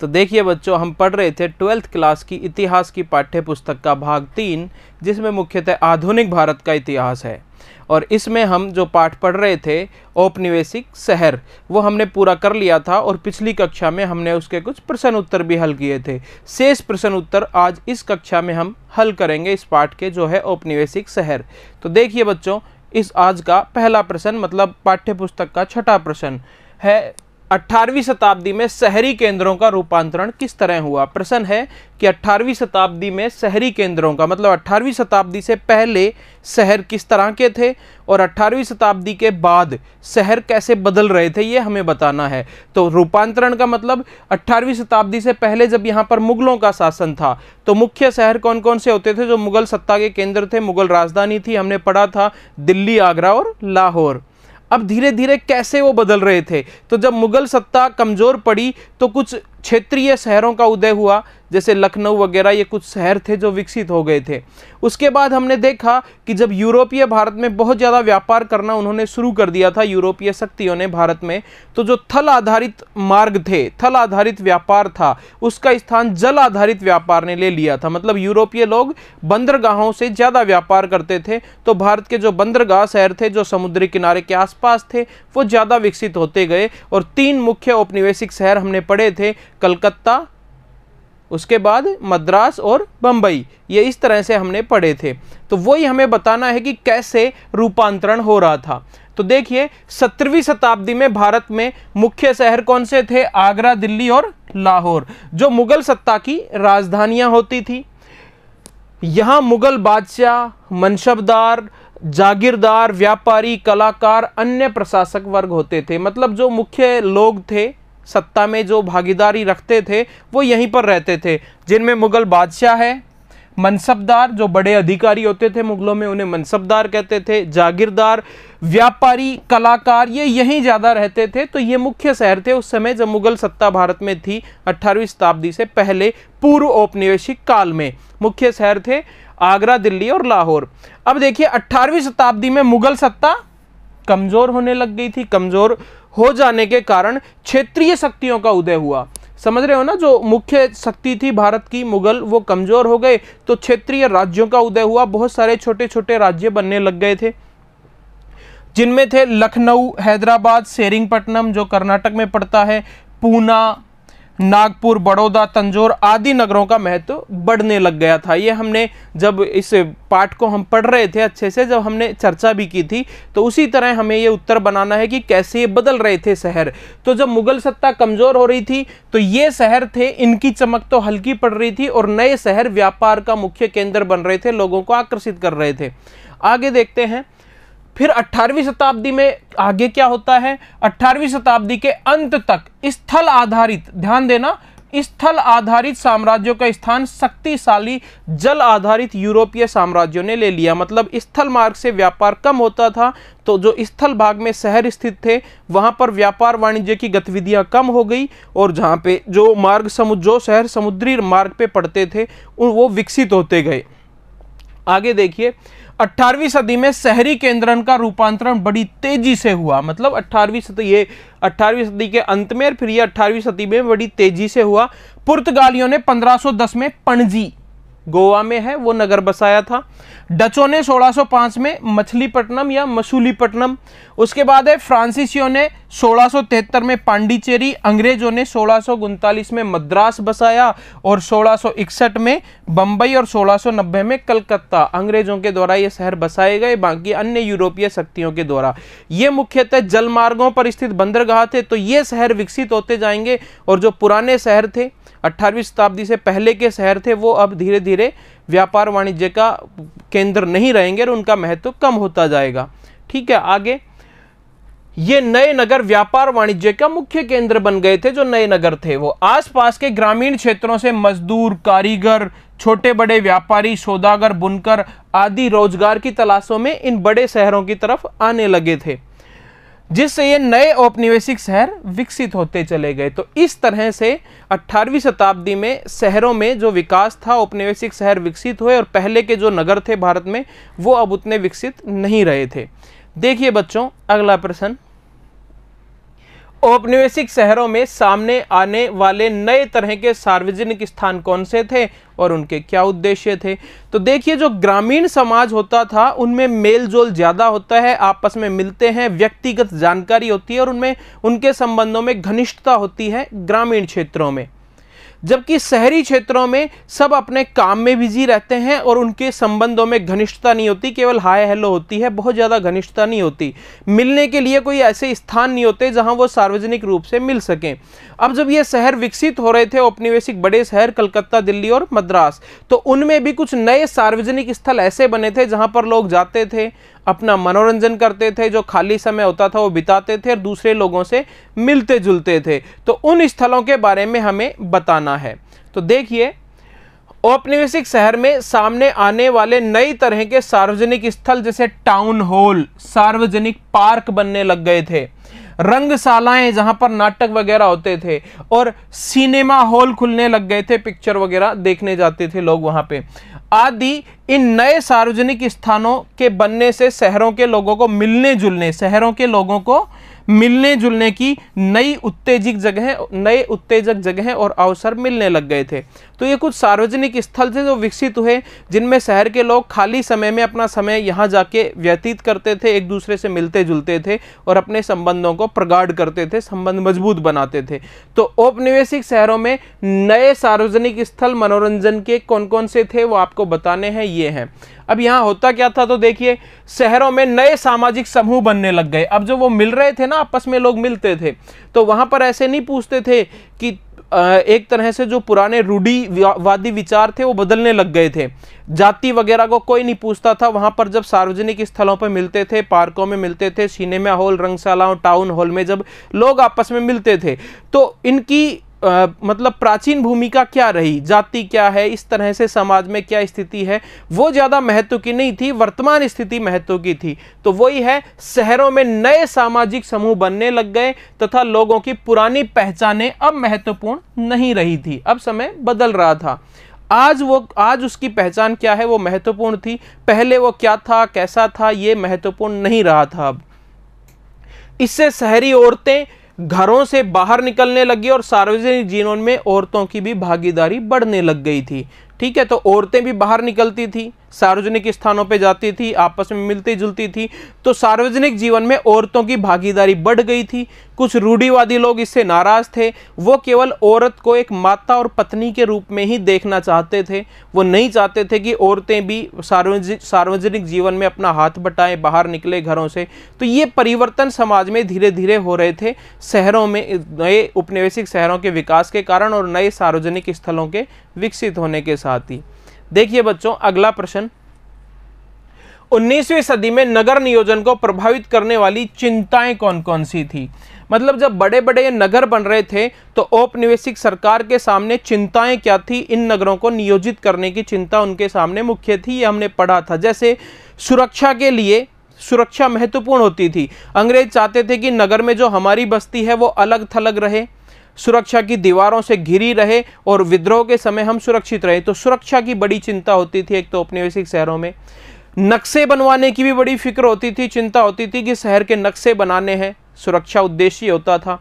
तो देखिए बच्चों हम पढ़ रहे थे ट्वेल्थ क्लास की इतिहास की पाठ्य पुस्तक का भाग तीन जिसमें मुख्यतः आधुनिक भारत का इतिहास है और इसमें हम जो पाठ पढ़ रहे थे औपनिवेशिक शहर वो हमने पूरा कर लिया था और पिछली कक्षा में हमने उसके कुछ प्रश्न उत्तर भी हल किए थे शेष प्रश्न उत्तर आज इस कक्षा में हम हल करेंगे इस पाठ के जो है औपनिवेशिक शहर तो देखिए बच्चों इस आज का पहला प्रश्न मतलब पाठ्य पुस्तक का छठा प्रश्न है अट्ठारहवीं शताब्दी में शहरी केंद्रों का रूपांतरण किस तरह हुआ प्रश्न है कि अट्ठारहवीं शताब्दी में शहरी केंद्रों का मतलब अट्ठारहवीं शताब्दी से पहले शहर किस तरह के थे और अट्ठारहवीं शताब्दी के बाद शहर कैसे बदल रहे थे ये हमें बताना है तो रूपांतरण का मतलब अट्ठारहवीं शताब्दी से पहले जब यहाँ पर मुगलों का शासन था तो मुख्य शहर कौन कौन से होते थे जो मुगल सत्ता के केंद्र थे मुगल राजधानी थी हमने पढ़ा था दिल्ली आगरा और लाहौर अब धीरे धीरे कैसे वो बदल रहे थे तो जब मुगल सत्ता कमज़ोर पड़ी तो कुछ क्षेत्रीय शहरों का उदय हुआ जैसे लखनऊ वगैरह ये कुछ शहर थे जो विकसित हो गए थे उसके बाद हमने देखा कि जब यूरोपीय भारत में बहुत ज़्यादा व्यापार करना उन्होंने शुरू कर दिया था यूरोपीय शक्तियों ने भारत में तो जो थल आधारित मार्ग थे थल आधारित व्यापार था उसका स्थान जल आधारित व्यापार ने ले लिया था मतलब यूरोपीय लोग बंदरगाहों से ज़्यादा व्यापार करते थे तो भारत के जो बंदरगाह शहर थे जो समुद्री किनारे के आसपास थे वो ज़्यादा विकसित होते गए और तीन मुख्य औपनिवेशिक शहर हमने पढ़े थे कलकत्ता उसके बाद मद्रास और बम्बई ये इस तरह से हमने पढ़े थे तो वही हमें बताना है कि कैसे रूपांतरण हो रहा था तो देखिए सत्रहवीं शताब्दी में भारत में मुख्य शहर कौन से थे आगरा दिल्ली और लाहौर जो मुगल सत्ता की राजधानियां होती थी यहाँ मुगल बादशाह मनशबदार जागीरदार व्यापारी कलाकार अन्य प्रशासक वर्ग होते थे मतलब जो मुख्य लोग थे सत्ता में जो भागीदारी रखते थे वो यहीं पर रहते थे जिनमें मुग़ल बादशाह है मनसबदार जो बड़े अधिकारी होते थे मुगलों में उन्हें मनसबदार कहते थे जागीरदार व्यापारी कलाकार ये यहीं ज़्यादा रहते थे तो ये मुख्य शहर थे उस समय जब मुगल सत्ता भारत में थी 18वीं शताब्दी से पहले पूर्व औपनिवेशिक काल में मुख्य शहर थे आगरा दिल्ली और लाहौर अब देखिए 18वीं शताब्दी में मुगल सत्ता कमज़ोर होने लग गई थी कमज़ोर हो जाने के कारण क्षेत्रीय शक्तियों का उदय हुआ समझ रहे हो ना जो मुख्य शक्ति थी भारत की मुगल वो कमज़ोर हो गए तो क्षेत्रीय राज्यों का उदय हुआ बहुत सारे छोटे छोटे राज्य बनने लग गए थे जिनमें थे लखनऊ हैदराबाद सेरिंगपट्टनम जो कर्नाटक में पड़ता है पूना नागपुर बड़ौदा तंजोर आदि नगरों का महत्व बढ़ने लग गया था ये हमने जब इस पाठ को हम पढ़ रहे थे अच्छे से जब हमने चर्चा भी की थी तो उसी तरह हमें ये उत्तर बनाना है कि कैसे ये बदल रहे थे शहर तो जब मुगल सत्ता कमज़ोर हो रही थी तो ये शहर थे इनकी चमक तो हल्की पड़ रही थी और नए शहर व्यापार का मुख्य केंद्र बन रहे थे लोगों को आकर्षित कर रहे थे आगे देखते हैं फिर 18वीं शताब्दी में आगे क्या होता है 18वीं शताब्दी के अंत तक स्थल आधारित ध्यान देना स्थल आधारित साम्राज्यों का स्थान शक्तिशाली जल आधारित यूरोपीय साम्राज्यों ने ले लिया मतलब स्थल मार्ग से व्यापार कम होता था तो जो स्थल भाग में शहर स्थित थे वहां पर व्यापार वाणिज्य की गतिविधियाँ कम हो गई और जहाँ पे जो मार्ग समुद्र जो शहर समुद्री मार्ग पे पड़ते थे वो विकसित होते गए आगे देखिए अट्ठारहवीं सदी में शहरी केंद्रन का रूपांतरण बड़ी तेजी से हुआ मतलब अट्ठारहवीं सदी ये अट्ठारहवीं सदी के अंत में और फिर ये अट्ठारहवीं सदी में बड़ी तेजी से हुआ पुर्तगालियों ने 1510 में पणजी गोवा में है वो नगर बसाया था डचों ने 1605 में मछलीपट्टनम या मसूलीपट्टनम उसके बाद है फ्रांसिसियों ने 1673 में पांडिचेरी अंग्रेजों ने सोलह में मद्रास बसाया और 1661 में बम्बई और 1690 में कलकत्ता अंग्रेजों के द्वारा ये शहर बसाए गए बाकी अन्य यूरोपीय शक्तियों के द्वारा ये मुख्यतः जलमार्गों पर स्थित बंदरगाह थे तो ये शहर विकसित होते जाएंगे और जो पुराने शहर थे अट्ठारहवीं शताब्दी से पहले के शहर थे वो अब धीरे धीरे व्यापार वाणिज्य का केंद्र नहीं रहेंगे और उनका महत्व कम होता जाएगा ठीक है आगे ये नए नगर व्यापार वाणिज्य का मुख्य केंद्र बन गए थे जो नए नगर थे वो आसपास के ग्रामीण क्षेत्रों से मजदूर कारीगर छोटे बड़े व्यापारी सौदागर बुनकर आदि रोजगार की तलाशों में इन बड़े शहरों की तरफ आने लगे थे जिससे ये नए औपनिवेशिक शहर विकसित होते चले गए तो इस तरह से 18वीं शताब्दी में शहरों में जो विकास था औपनिवेशिक शहर विकसित हुए और पहले के जो नगर थे भारत में वो अब उतने विकसित नहीं रहे थे देखिए बच्चों अगला प्रश्न औपनिवेशिक शहरों में सामने आने वाले नए तरह के सार्वजनिक स्थान कौन से थे और उनके क्या उद्देश्य थे तो देखिए जो ग्रामीण समाज होता था उनमें मेल जोल ज़्यादा होता है आपस में मिलते हैं व्यक्तिगत जानकारी होती है और उनमें उनके संबंधों में घनिष्ठता होती है ग्रामीण क्षेत्रों में जबकि शहरी क्षेत्रों में सब अपने काम में बिजी रहते हैं और उनके संबंधों में घनिष्ठता नहीं होती केवल हाय हेलो होती है बहुत ज़्यादा घनिष्ठता नहीं होती मिलने के लिए कोई ऐसे स्थान नहीं होते जहाँ वो सार्वजनिक रूप से मिल सकें अब जब ये शहर विकसित हो रहे थे औपनिवेशिक बड़े शहर कलकत्ता दिल्ली और मद्रास तो उनमें भी कुछ नए सार्वजनिक स्थल ऐसे बने थे जहाँ पर लोग जाते थे अपना मनोरंजन करते थे जो खाली समय होता था वो बिताते थे और दूसरे लोगों से मिलते जुलते थे तो उन स्थलों के बारे में हमें बताना है तो देखिए औपनिवेशिक शहर में सामने आने वाले नई तरह के सार्वजनिक स्थल जैसे टाउन हॉल सार्वजनिक पार्क बनने लग गए थे रंगशालाएं जहां पर नाटक वगैरह होते थे और सिनेमा हॉल खुलने लग गए थे पिक्चर वगैरह देखने जाते थे लोग वहां पे आदि इन नए सार्वजनिक स्थानों के बनने से शहरों के लोगों को मिलने जुलने शहरों के लोगों को मिलने जुलने की नई उत्तेजिक जगह नए उत्तेजक जगह और अवसर मिलने लग गए थे तो ये कुछ सार्वजनिक स्थल थे जो विकसित हुए जिनमें शहर के लोग खाली समय में अपना समय यहाँ जाके व्यतीत करते थे एक दूसरे से मिलते जुलते थे और अपने संबंधों को प्रगाढ़ करते थे संबंध मजबूत बनाते थे तो औपनिवेशिक शहरों में नए सार्वजनिक स्थल मनोरंजन के कौन कौन से थे वो आपको बताने हैं ये हैं अब यहाँ होता क्या था तो देखिए शहरों में नए सामाजिक समूह बनने लग गए अब जो वो मिल रहे थे ना आपस में लोग मिलते थे तो वहाँ पर ऐसे नहीं पूछते थे कि एक तरह से जो पुराने रूढ़ीवादी विचार थे वो बदलने लग गए थे जाति वगैरह को कोई नहीं पूछता था वहाँ पर जब सार्वजनिक स्थलों पर मिलते थे पार्कों में मिलते थे सिनेमा हॉल रंगशालाओं टाउन हॉल में जब लोग आपस में मिलते थे तो इनकी आ, मतलब प्राचीन भूमिका क्या रही जाति क्या है इस तरह से समाज में क्या स्थिति है वो ज़्यादा महत्व की नहीं थी वर्तमान स्थिति महत्व की थी तो वही है शहरों में नए सामाजिक समूह बनने लग गए तथा लोगों की पुरानी पहचानें अब महत्वपूर्ण नहीं रही थी अब समय बदल रहा था आज वो आज उसकी पहचान क्या है वो महत्वपूर्ण थी पहले वो क्या था कैसा था ये महत्वपूर्ण नहीं रहा था अब इससे शहरी औरतें घरों से बाहर निकलने लगी और सार्वजनिक जीवन में औरतों की भी भागीदारी बढ़ने लग गई थी ठीक है तो औरतें भी बाहर निकलती थी सार्वजनिक स्थानों पर जाती थी आपस में मिलती जुलती थी तो सार्वजनिक जीवन में औरतों की भागीदारी बढ़ गई थी कुछ रूढ़ीवादी लोग इससे नाराज थे वो केवल औरत को एक माता और पत्नी के रूप में ही देखना चाहते थे वो नहीं चाहते थे कि औरतें भी सार्वजनिक सार्वजनिक जीवन में अपना हाथ बटाएं बाहर निकले घरों से तो ये परिवर्तन समाज में धीरे धीरे हो रहे थे शहरों में नए उपनिवेशिक शहरों के विकास के कारण और नए सार्वजनिक स्थलों के विकसित होने के साथ ही देखिए बच्चों अगला प्रश्न 19वीं सदी में नगर नियोजन को प्रभावित करने वाली चिंताएं कौन कौन सी थी मतलब जब बड़े बड़े नगर बन रहे थे तो औपनिवेशिक सरकार के सामने चिंताएं क्या थी इन नगरों को नियोजित करने की चिंता उनके सामने मुख्य थी ये हमने पढ़ा था जैसे सुरक्षा के लिए सुरक्षा महत्वपूर्ण होती थी अंग्रेज चाहते थे कि नगर में जो हमारी बस्ती है वो अलग थलग रहे सुरक्षा की दीवारों से घिरी रहे और विद्रोह के समय हम सुरक्षित रहे तो सुरक्षा की बड़ी चिंता होती थी एक तो औपनिवेशिक शहरों में नक्शे बनवाने की भी बड़ी फिक्र होती थी चिंता होती थी कि शहर के नक्शे बनाने हैं सुरक्षा उद्देश्य होता था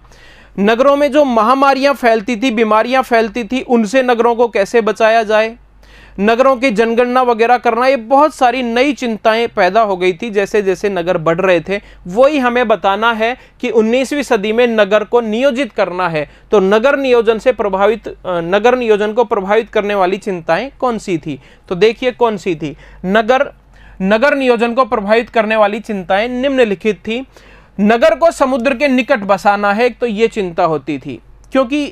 नगरों में जो महामारियां फैलती थी बीमारियां फैलती थी उनसे नगरों को कैसे बचाया जाए नगरों की जनगणना वगैरह करना ये बहुत सारी नई चिंताएं पैदा हो गई थी जैसे जैसे नगर बढ़ रहे थे वही हमें बताना है कि 19वीं सदी में नगर को नियोजित करना है तो नगर नियोजन से प्रभावित नगर नियोजन को प्रभावित करने वाली चिंताएं कौन सी थी तो देखिए कौन सी थी नगर नगर नियोजन को प्रभावित करने वाली चिंताएं निम्नलिखित थी नगर को समुद्र के निकट बसाना है तो ये चिंता होती थी क्योंकि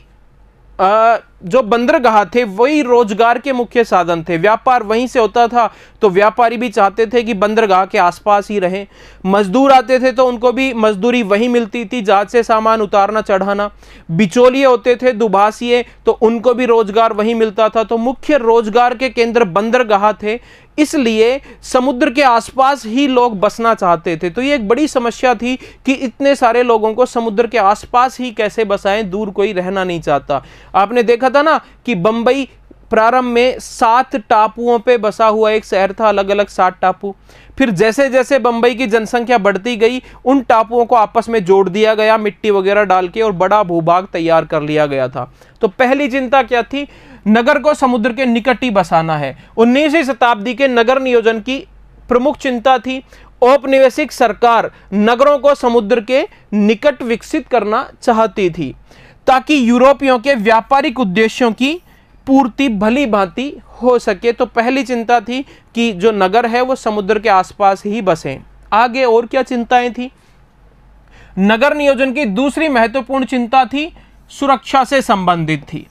आ, जो बंदरगाह थे वही रोजगार के मुख्य साधन थे व्यापार वहीं से होता था तो व्यापारी भी चाहते थे कि बंदरगाह के आसपास ही रहें मजदूर आते थे तो उनको भी मजदूरी वहीं मिलती थी जहाज से सामान उतारना चढ़ाना बिचौलिए होते थे दुभाषिए तो उनको भी रोजगार वहीं मिलता था तो मुख्य रोजगार के केंद्र बंदरगाह थे इसलिए समुद्र के आसपास ही लोग बसना चाहते थे तो ये एक बड़ी समस्या थी कि इतने सारे लोगों को समुद्र के आसपास ही कैसे बसाएं दूर कोई रहना नहीं चाहता आपने देखा था ना कि बंबई प्रारंभ में सात टापुओं पे बसा हुआ एक शहर था अलग अलग सात टापू फिर जैसे जैसे बंबई की जनसंख्या बढ़ती गई उन टापुओं को आपस में जोड़ दिया गया मिट्टी वगैरह डाल के और बड़ा भूभाग तैयार कर लिया गया था तो पहली चिंता क्या थी नगर को समुद्र के निकट ही बसाना है उन्नीसवीं शताब्दी के नगर नियोजन की प्रमुख चिंता थी औपनिवेशिक सरकार नगरों को समुद्र के निकट विकसित करना चाहती थी ताकि यूरोपियों के व्यापारिक उद्देश्यों की पूर्ति भली भांति हो सके तो पहली चिंता थी कि जो नगर है वो समुद्र के आसपास ही बसे आगे और क्या चिंताएं थी नगर नियोजन की दूसरी महत्वपूर्ण चिंता थी सुरक्षा से संबंधित थी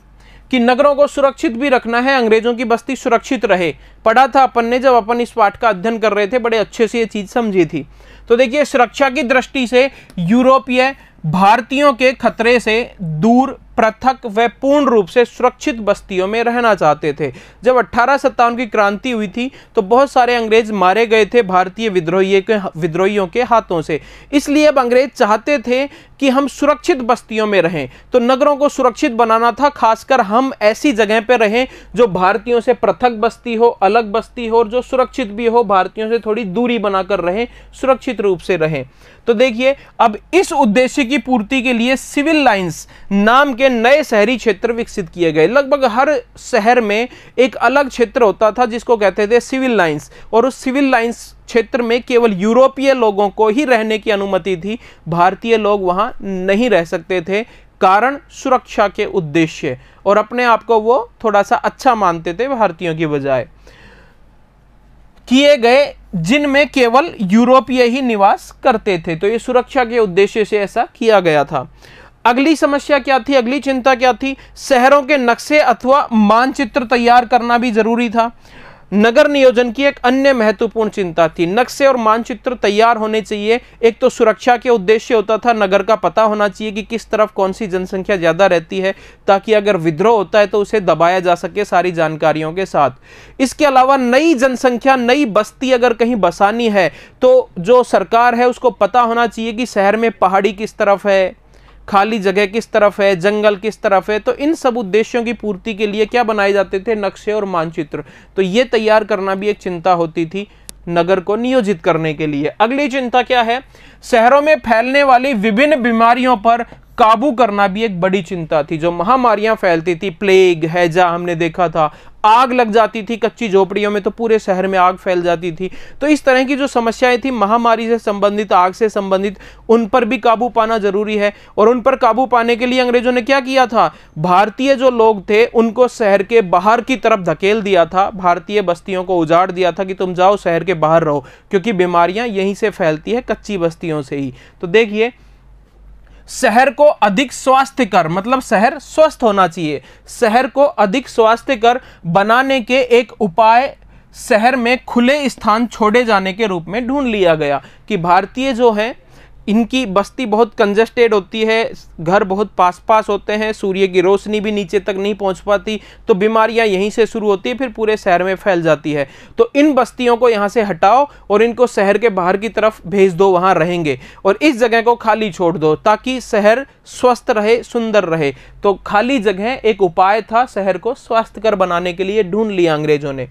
कि नगरों को सुरक्षित भी रखना है अंग्रेजों की बस्ती सुरक्षित रहे पढ़ा था अपन ने जब अपन इस पाठ का अध्ययन कर रहे थे बड़े अच्छे से ये चीज़ समझी थी तो देखिए सुरक्षा की दृष्टि से यूरोपीय भारतीयों के खतरे से दूर पृथक व पूर्ण रूप से सुरक्षित बस्तियों में रहना चाहते थे जब अट्ठारह सत्तावन की क्रांति हुई थी तो बहुत सारे अंग्रेज मारे गए थे भारतीय विद्रोहियों के विद्रोहियों के हाथों से इसलिए अब अंग्रेज चाहते थे कि हम सुरक्षित बस्तियों में रहें तो नगरों को सुरक्षित बनाना था खासकर हम ऐसी जगह पर रहें जो भारतीयों से पृथक बस्ती हो अलग बस्ती हो और जो सुरक्षित भी हो भारतीयों से थोड़ी दूरी बनाकर रहें सुरक्षित रूप से रहें तो देखिए अब इस उद्देश्य की पूर्ति के लिए सिविल लाइन्स नाम के के नए शहरी क्षेत्र विकसित किए गए लगभग हर शहर में एक अलग क्षेत्र होता था जिसको कहते थे सिविल लाइंस और उस सिविल लाइंस क्षेत्र में केवल यूरोपीय लोगों को ही रहने की अनुमति थी भारतीय लोग वहाँ नहीं रह सकते थे कारण सुरक्षा के उद्देश्य और अपने आप को वो थोड़ा सा अच्छा मानते थे भारतीयों की बजाय किए गए जिनमें केवल यूरोपीय ही निवास करते थे तो ये सुरक्षा के उद्देश्य से ऐसा किया गया था अगली समस्या क्या थी अगली चिंता क्या थी शहरों के नक्शे अथवा मानचित्र तैयार करना भी जरूरी था नगर नियोजन की एक अन्य महत्वपूर्ण चिंता थी नक्शे और मानचित्र तैयार होने चाहिए एक तो सुरक्षा के उद्देश्य होता था नगर का पता होना चाहिए कि किस तरफ कौन सी जनसंख्या ज़्यादा रहती है ताकि अगर विद्रोह होता है तो उसे दबाया जा सके सारी जानकारियों के साथ इसके अलावा नई जनसंख्या नई बस्ती अगर कहीं बसानी है तो जो सरकार है उसको पता होना चाहिए कि शहर में पहाड़ी किस तरफ है खाली जगह किस तरफ है जंगल किस तरफ है तो इन सब उद्देश्यों की पूर्ति के लिए क्या बनाए जाते थे नक्शे और मानचित्र तो ये तैयार करना भी एक चिंता होती थी नगर को नियोजित करने के लिए अगली चिंता क्या है शहरों में फैलने वाली विभिन्न बीमारियों पर काबू करना भी एक बड़ी चिंता थी जो महामारियां फैलती थी प्लेग हैजा हमने देखा था आग लग जाती थी कच्ची झोपड़ियों में तो पूरे शहर में आग फैल जाती थी तो इस तरह की जो समस्याएं थी महामारी से संबंधित आग से संबंधित उन पर भी काबू पाना जरूरी है और उन पर काबू पाने के लिए अंग्रेजों ने क्या किया था भारतीय जो लोग थे उनको शहर के बाहर की तरफ धकेल दिया था भारतीय बस्तियों को उजाड़ दिया था कि तुम जाओ शहर के बाहर रहो क्योंकि बीमारियां यहीं से फैलती है कच्ची बस्तियों से ही तो देखिए शहर को अधिक स्वास्थ्य कर मतलब शहर स्वस्थ होना चाहिए शहर को अधिक स्वास्थ्य कर बनाने के एक उपाय शहर में खुले स्थान छोड़े जाने के रूप में ढूंढ लिया गया कि भारतीय जो है इनकी बस्ती बहुत कंजस्टेड होती है घर बहुत पास पास होते हैं सूर्य की रोशनी भी नीचे तक नहीं पहुंच पाती तो बीमारियां यहीं से शुरू होती है फिर पूरे शहर में फैल जाती है तो इन बस्तियों को यहाँ से हटाओ और इनको शहर के बाहर की तरफ भेज दो वहाँ रहेंगे और इस जगह को खाली छोड़ दो ताकि शहर स्वस्थ रहे सुंदर रहे तो खाली जगह एक उपाय था शहर को कर बनाने के लिए ढूंढ लिया अंग्रेजों ने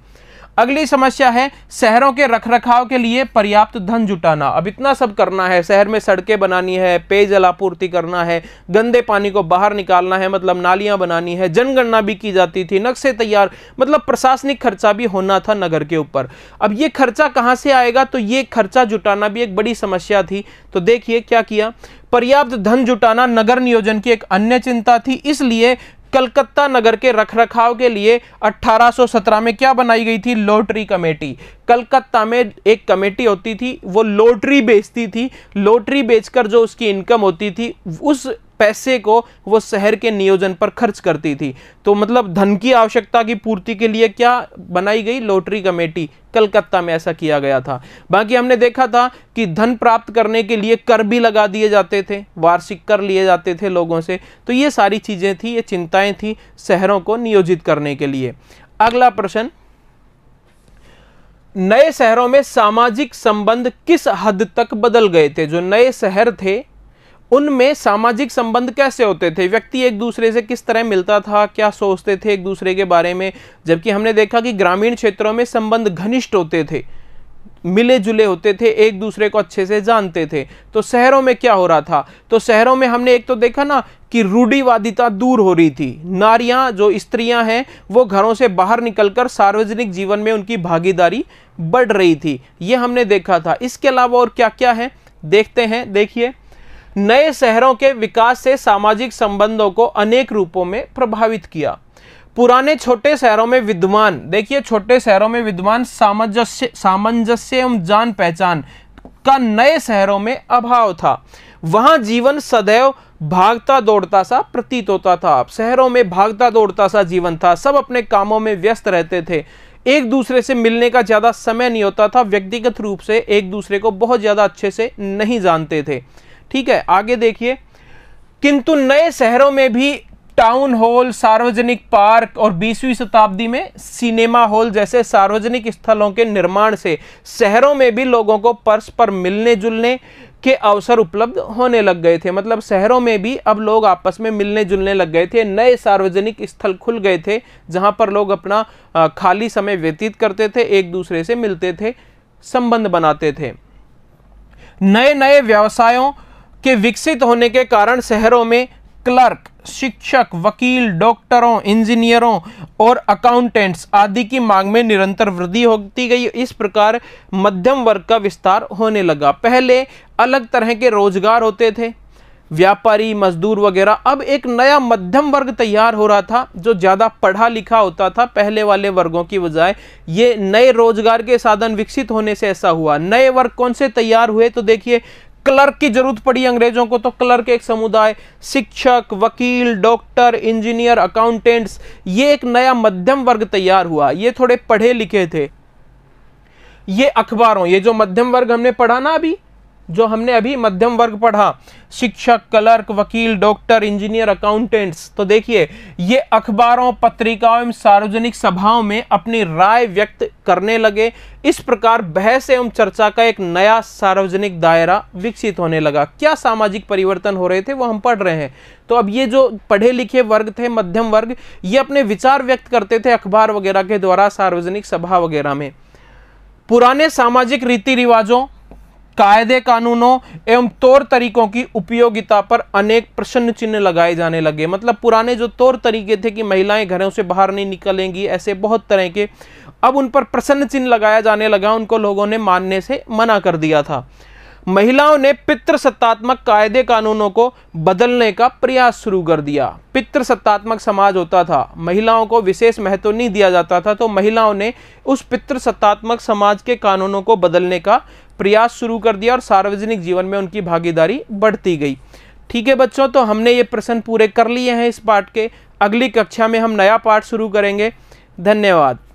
अगली समस्या है शहरों के रखरखाव के लिए पर्याप्त धन जुटाना अब इतना सब करना है शहर में सड़कें बनानी है पेयजल आपूर्ति करना है गंदे पानी को बाहर निकालना है मतलब नालियां बनानी है जनगणना भी की जाती थी नक्शे तैयार मतलब प्रशासनिक खर्चा भी होना था नगर के ऊपर अब ये खर्चा कहाँ से आएगा तो ये खर्चा जुटाना भी एक बड़ी समस्या थी तो देखिए क्या किया पर्याप्त धन जुटाना नगर नियोजन की एक अन्य चिंता थी इसलिए कलकत्ता नगर के रखरखाव के लिए 1817 में क्या बनाई गई थी लोटरी कमेटी कलकत्ता में एक कमेटी होती थी वो लोटरी बेचती थी लोटरी बेचकर जो उसकी इनकम होती थी उस पैसे को वो शहर के नियोजन पर खर्च करती थी तो मतलब धन की आवश्यकता की पूर्ति के लिए क्या बनाई गई लॉटरी कमेटी कलकत्ता में ऐसा किया गया था बाकी हमने देखा था कि धन प्राप्त करने के लिए कर भी लगा दिए जाते थे वार्षिक कर लिए जाते थे लोगों से तो ये सारी चीज़ें थी ये चिंताएं थी शहरों को नियोजित करने के लिए अगला प्रश्न नए शहरों में सामाजिक संबंध किस हद तक बदल गए थे जो नए शहर थे उनमें सामाजिक संबंध कैसे होते थे व्यक्ति एक दूसरे से किस तरह मिलता था क्या सोचते थे एक दूसरे के बारे में जबकि हमने देखा कि ग्रामीण क्षेत्रों में संबंध घनिष्ठ होते थे मिले जुले होते थे एक दूसरे को अच्छे से जानते थे तो शहरों में क्या हो रहा था तो शहरों में हमने एक तो देखा ना कि रूढ़ीवादिता दूर हो रही थी नारियां जो स्त्रियां हैं वो घरों से बाहर निकलकर सार्वजनिक जीवन में उनकी भागीदारी बढ़ रही थी ये हमने देखा था इसके अलावा और क्या क्या है देखते हैं देखिए नए शहरों के विकास से सामाजिक संबंधों को अनेक रूपों में प्रभावित किया पुराने छोटे शहरों में विद्वान देखिए छोटे शहरों में विद्वान सामंजस्य सामंजस्य एवं जान पहचान का नए शहरों में अभाव था वहां जीवन सदैव भागता दौड़ता सा प्रतीत होता था शहरों में भागता दौड़ता सा जीवन था सब अपने कामों में व्यस्त रहते थे एक दूसरे से मिलने का ज़्यादा समय नहीं होता था व्यक्तिगत रूप से एक दूसरे को बहुत ज़्यादा अच्छे से नहीं जानते थे ठीक है आगे देखिए किंतु नए शहरों में भी टाउन हॉल सार्वजनिक पार्क और 20वीं शताब्दी में सिनेमा हॉल जैसे सार्वजनिक स्थलों के निर्माण से शहरों में भी लोगों को परस्पर मिलने जुलने के अवसर उपलब्ध होने लग गए थे मतलब शहरों में भी अब लोग आपस में मिलने जुलने लग गए थे नए सार्वजनिक स्थल खुल गए थे जहां पर लोग अपना खाली समय व्यतीत करते थे एक दूसरे से मिलते थे संबंध बनाते थे नए नए व्यवसायों के विकसित होने के कारण शहरों में क्लर्क शिक्षक वकील डॉक्टरों इंजीनियरों और अकाउंटेंट्स आदि की मांग में निरंतर वृद्धि होती गई इस प्रकार मध्यम वर्ग का विस्तार होने लगा पहले अलग तरह के रोजगार होते थे व्यापारी मजदूर वगैरह अब एक नया मध्यम वर्ग तैयार हो रहा था जो ज़्यादा पढ़ा लिखा होता था पहले वाले वर्गों की बजाय ये नए रोजगार के साधन विकसित होने से ऐसा हुआ नए वर्ग कौन से तैयार हुए तो देखिए क्लर्क की जरूरत पड़ी अंग्रेजों को तो क्लर्क एक समुदाय शिक्षक वकील डॉक्टर इंजीनियर अकाउंटेंट्स ये एक नया मध्यम वर्ग तैयार हुआ ये थोड़े पढ़े लिखे थे ये अखबारों ये जो मध्यम वर्ग हमने पढ़ा ना अभी जो हमने अभी मध्यम वर्ग पढ़ा शिक्षक क्लर्क वकील डॉक्टर इंजीनियर अकाउंटेंट्स तो देखिए ये अखबारों पत्रिकाओं एवं सार्वजनिक सभाओं में अपनी राय व्यक्त करने लगे इस प्रकार बहस एवं चर्चा का एक नया सार्वजनिक दायरा विकसित होने लगा क्या सामाजिक परिवर्तन हो रहे थे वो हम पढ़ रहे हैं तो अब ये जो पढ़े लिखे वर्ग थे मध्यम वर्ग ये अपने विचार व्यक्त करते थे अखबार वगैरह के द्वारा सार्वजनिक सभा वगैरह में पुराने सामाजिक रीति रिवाजों कायदे कानूनों एवं तौर तरीकों की उपयोगिता पर अनेक प्रश्न चिन्ह लगाए जाने लगे मतलब पुराने जो तौर तरीके थे कि महिलाएं घरों से बाहर नहीं निकलेंगी ऐसे बहुत तरह के अब उन पर प्रसन्न चिन्ह लगाया जाने लगा उनको लोगों ने मानने से मना कर दिया था महिलाओं ने पितृसत्तात्मक कायदे कानूनों को बदलने का प्रयास शुरू कर दिया पितृसत्तात्मक समाज होता था महिलाओं को विशेष महत्व नहीं दिया जाता था तो महिलाओं ने उस पितृसत्तात्मक समाज के कानूनों को बदलने का प्रयास शुरू कर दिया और सार्वजनिक जीवन में उनकी भागीदारी बढ़ती गई ठीक है बच्चों तो हमने ये प्रश्न पूरे कर लिए हैं इस पाठ के अगली कक्षा में हम नया पाठ शुरू करेंगे धन्यवाद